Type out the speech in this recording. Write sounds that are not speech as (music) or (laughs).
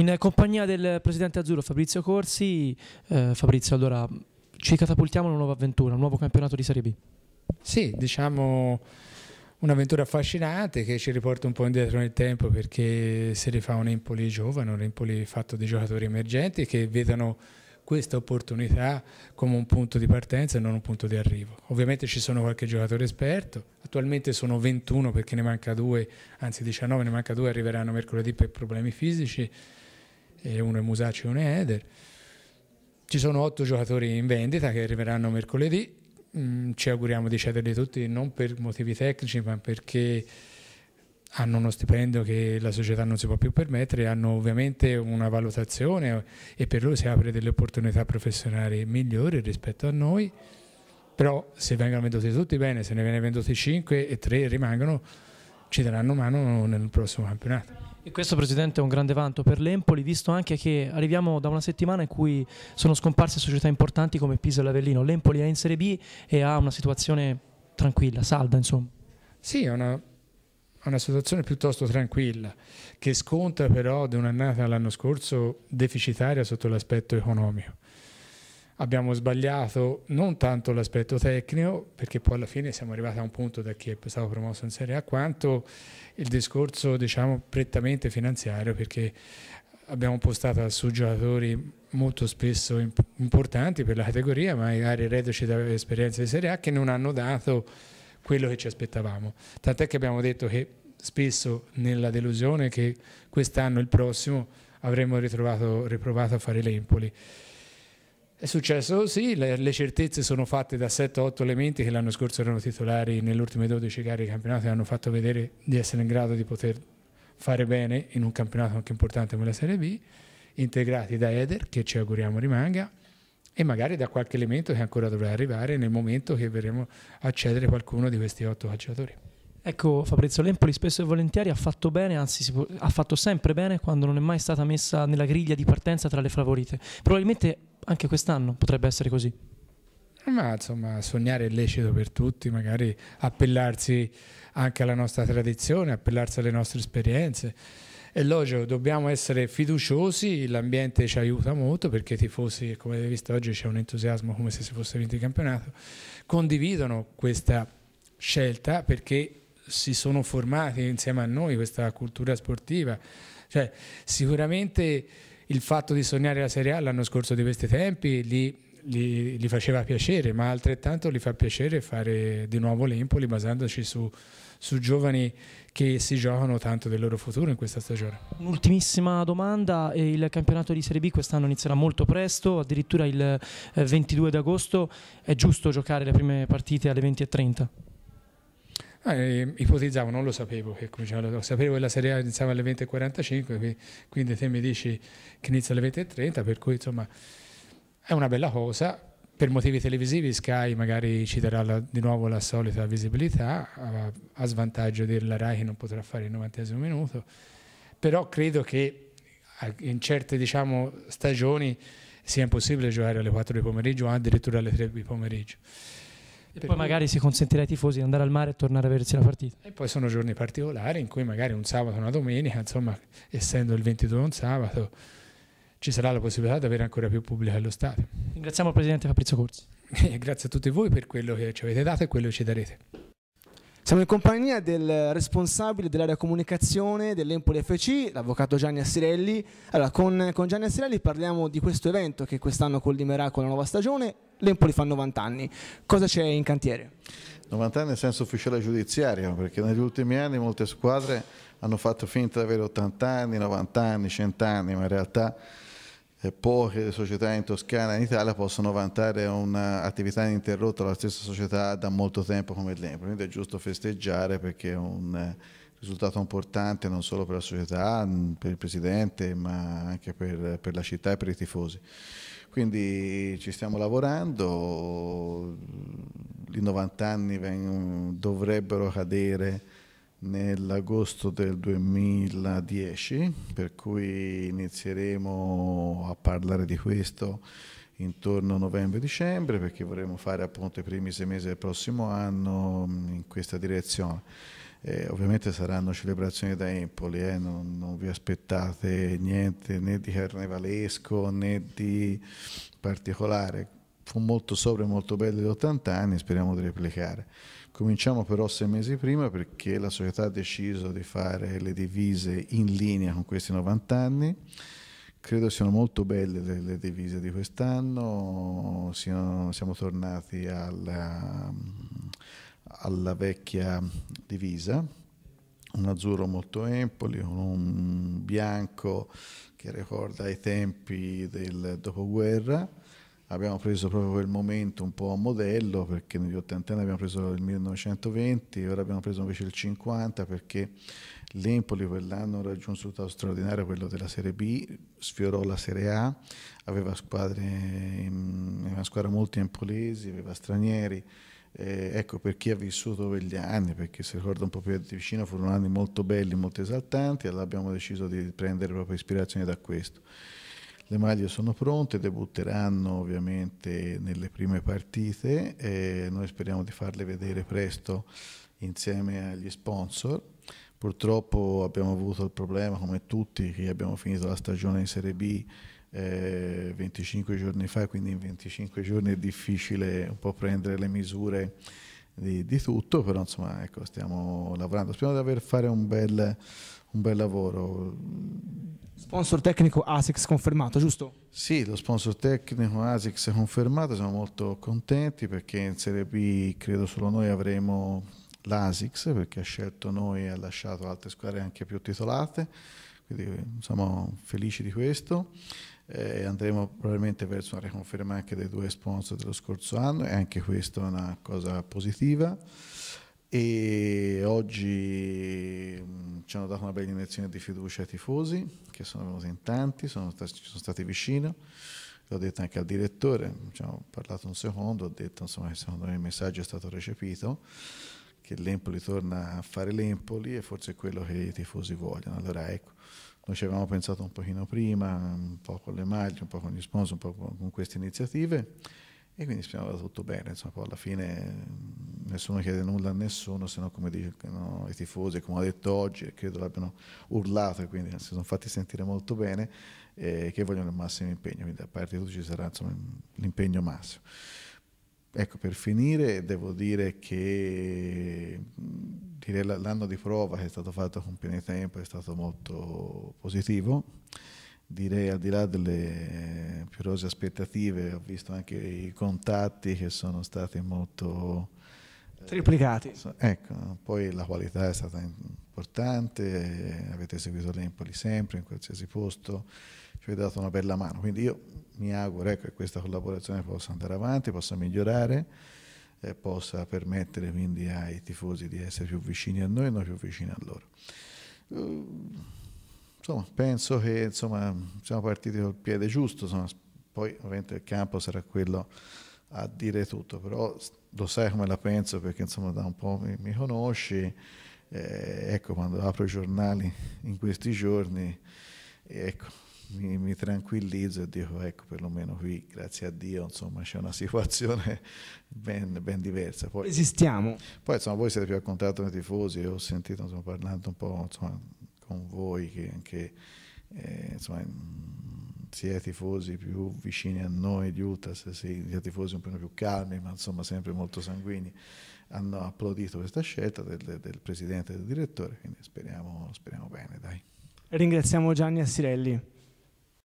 In compagnia del presidente azzurro Fabrizio Corsi, eh, Fabrizio, allora ci catapultiamo a una nuova avventura, un nuovo campionato di Serie B. Sì, diciamo un'avventura affascinante che ci riporta un po' indietro nel tempo perché se rifà un Empoli giovane, un Empoli fatto di giocatori emergenti che vedono questa opportunità come un punto di partenza e non un punto di arrivo. Ovviamente ci sono qualche giocatore esperto, attualmente sono 21 perché ne manca due, anzi 19, ne manca due, arriveranno mercoledì per problemi fisici e uno è Musaci e uno è Eder. Ci sono otto giocatori in vendita che arriveranno mercoledì, mm, ci auguriamo di cederli tutti non per motivi tecnici ma perché hanno uno stipendio che la società non si può più permettere, hanno ovviamente una valutazione e per loro si apre delle opportunità professionali migliori rispetto a noi, però se vengono venduti tutti bene, se ne viene venduti 5 e 3 rimangono, ci daranno mano nel prossimo campionato. E questo Presidente è un grande vanto per l'Empoli, visto anche che arriviamo da una settimana in cui sono scomparse società importanti come Pisa e l'Avellino. L'Empoli è in Serie B e ha una situazione tranquilla, salda insomma. Sì, è una, una situazione piuttosto tranquilla, che sconta però di un'annata l'anno scorso deficitaria sotto l'aspetto economico abbiamo sbagliato non tanto l'aspetto tecnico, perché poi alla fine siamo arrivati a un punto da chi è stato promosso in Serie A, quanto il discorso diciamo prettamente finanziario, perché abbiamo postato su giocatori molto spesso importanti per la categoria, magari reduci da esperienze di Serie A, che non hanno dato quello che ci aspettavamo. Tant'è che abbiamo detto che spesso nella delusione che quest'anno, il prossimo, avremmo ritrovato, riprovato a fare l'Empoli. È successo sì, le, le, certezze sono fatte da 7-8 elementi che l'anno scorso erano titolari nelle ultime 12 gare di campionato e hanno fatto vedere di essere in grado di poter fare bene in un campionato anche importante come la Serie B, integrati da Eder che ci auguriamo rimanga e magari da qualche elemento che ancora dovrà arrivare nel momento che verremo a cedere qualcuno di questi 8 calciatori. Ecco, Fabrizio Lempoli spesso e volentieri ha fatto bene, anzi può, ha fatto sempre bene quando non è mai stata messa nella griglia di partenza tra le favorite. Probabilmente anche quest'anno potrebbe essere così. Eh, ma insomma, sognare è lecito per tutti, magari appellarsi anche alla nostra tradizione, appellarsi alle nostre esperienze. Elogio, dobbiamo essere fiduciosi, l'ambiente ci aiuta molto perché i tifosi, come avete visto oggi, c'è un entusiasmo come se si fosse vinto il campionato, condividono questa scelta perché si sono formati insieme a noi questa cultura sportiva. Cioè, sicuramente il fatto di sognare la Serie A l'anno scorso di questi tempi li, li, li, faceva piacere, ma altrettanto gli fa piacere fare di nuovo l'Empoli basandoci su, su giovani che si giocano tanto del loro futuro in questa stagione. Un'ultimissima domanda, eh, il campionato di Serie B quest'anno inizierà molto presto, addirittura il 22 eh, d'agosto, è giusto giocare le prime partite alle 20.30? eh, ipotizzavo, non lo sapevo che cominciava, lo sapevo che la Serie A iniziava alle 20.45, quindi, quindi te mi dici che inizia alle 20.30, per cui insomma è una bella cosa. Per motivi televisivi Sky magari ci darà la, di nuovo la solita visibilità, a, a svantaggio della RAI che non potrà fare il 90 minuto, però credo che in certe diciamo, stagioni sia impossibile giocare alle 4 di pomeriggio o addirittura alle 3 di pomeriggio. E poi magari si consentirà ai tifosi di andare al mare e tornare a vedersi la partita. E poi sono giorni particolari in cui magari un sabato una domenica, insomma, essendo il 22 un sabato, ci sarà la possibilità di avere ancora più pubblico allo stadio. Ringraziamo il Presidente Fabrizio Corsi. (laughs) E grazie a tutti voi per quello che ci avete dato e quello che ci darete. Siamo in compagnia del responsabile dell'area comunicazione dell'Empoli FC, l'avvocato Gianni Assirelli. Allora, con, con, Gianni Assirelli parliamo di questo evento che quest'anno collimerà con la nuova stagione. L'Empoli fa 90 anni. Cosa c'è in cantiere? 90 anni nel senso ufficiale giudiziario, perché negli ultimi anni molte squadre hanno fatto finta di avere 80 anni, 90 anni, 100 anni, ma in realtà eh, poche società in Toscana e in Italia possono vantare un'attività ininterrotta alla stessa società da molto tempo come l'Empoli, quindi è giusto festeggiare perché è un eh, risultato importante non solo per la società, mm, per il presidente, ma anche per, per la città e per i tifosi. Quindi ci stiamo lavorando, mm, i 90 anni dovrebbero cadere nell'agosto del 2010, per cui inizieremo a parlare di questo intorno a novembre-dicembre perché vorremmo fare appunto i primi sei mesi del prossimo anno in questa direzione. Eh, ovviamente saranno celebrazioni da Empoli, eh, non, non, vi aspettate niente né di carnevalesco né di particolare. Fu molto sopra e molto bello gli 80 anni, speriamo di replicare. Cominciamo però sei mesi prima perché la società ha deciso di fare le divise in linea con questi 90 anni. Credo siano molto belle le, le divise di quest'anno, siamo tornati alla, alla vecchia divisa, un azzurro molto empoli, un bianco che ricorda i tempi del dopoguerra abbiamo preso proprio quel momento un po' a modello perché negli 80 anni abbiamo preso il 1920 ora abbiamo preso invece il 50 perché l'Empoli quell'anno ha raggiunto un risultato straordinario quello della Serie B sfiorò la Serie A aveva squadre una squadra molto empolesi aveva stranieri eh, ecco per chi ha vissuto quegli anni perché si ricorda un po' più di vicino furono anni molto belli molto esaltanti e allora abbiamo deciso di prendere proprio ispirazione da questo le maglie sono pronte, debutteranno ovviamente nelle prime partite, e noi speriamo di farle vedere presto insieme agli sponsor. Purtroppo abbiamo avuto il problema, come tutti, che abbiamo finito la stagione in Serie B eh, 25 giorni fa, quindi in 25 giorni è difficile un po' prendere le misure di, di tutto, però insomma ecco, stiamo lavorando, speriamo di aver fare un bel, un bel lavoro Sponsor tecnico ASICS confermato, giusto? Sì, lo sponsor tecnico ASICS confermato, siamo molto contenti perché in Serie B credo solo noi avremo l'ASICS perché ha scelto noi e ha lasciato altre squadre anche più titolate, quindi siamo felici di questo. Eh, andremo probabilmente verso una riconferma anche dei due sponsor dello scorso anno e anche questa è una cosa positiva e oggi mm, ci hanno dato una bella iniezione di fiducia ai tifosi che sono venuti in tanti, sono stati, ci sono stati vicino, l'ho detto anche al direttore, ci hanno parlato un secondo, ho detto insomma, che secondo me il messaggio è stato recepito, che l'Empoli torna a fare l'Empoli e forse è quello che i tifosi vogliono. Allora ecco, noi ci avevamo pensato un pochino prima, un po' con le maglie, un po' con gli sponsor, un po' con, queste iniziative e quindi speriamo che tutto bene, insomma poi alla fine nessuno chiede nulla a nessuno, se no come dicono i tifosi, come ho detto oggi, e credo l'abbiano urlato e quindi si sono fatti sentire molto bene, eh, che vogliono il massimo impegno, quindi a parte di tutti ci sarà l'impegno massimo. Ecco, per finire devo dire che l'anno di prova che è stato fatto con pieni tempo è stato molto positivo, direi al di là delle più rose aspettative ho visto anche i contatti che sono stati molto Triplicati. Ecco, poi la qualità è stata importante, avete seguito l'Empoli sempre, in qualsiasi posto, ci avete dato una bella mano. Quindi io mi auguro ecco, che questa collaborazione possa andare avanti, possa migliorare, eh, possa permettere quindi ai tifosi di essere più vicini a noi e noi più vicini a loro. insomma, penso che insomma, siamo partiti col piede giusto, insomma, poi ovviamente il campo sarà quello a dire tutto, però lo sai come la penso perché insomma da un po' mi, mi conosci, eh, ecco quando apro i giornali in questi giorni, ecco, mi, mi, tranquillizzo e dico ecco perlomeno qui grazie a Dio insomma c'è una (laughs) situazione ben, ben diversa. Poi, Esistiamo. Poi insomma voi siete più a contatto con i tifosi, ho sentito insomma, parlando un po' insomma, con voi che anche eh, insomma, sia i tifosi più vicini a noi di Utah, sia i tifosi un po' più calmi, ma insomma sempre molto sanguini, hanno applaudito questa scelta del, del presidente e del direttore, quindi speriamo, speriamo bene, dai. Ringraziamo Gianni Assirelli.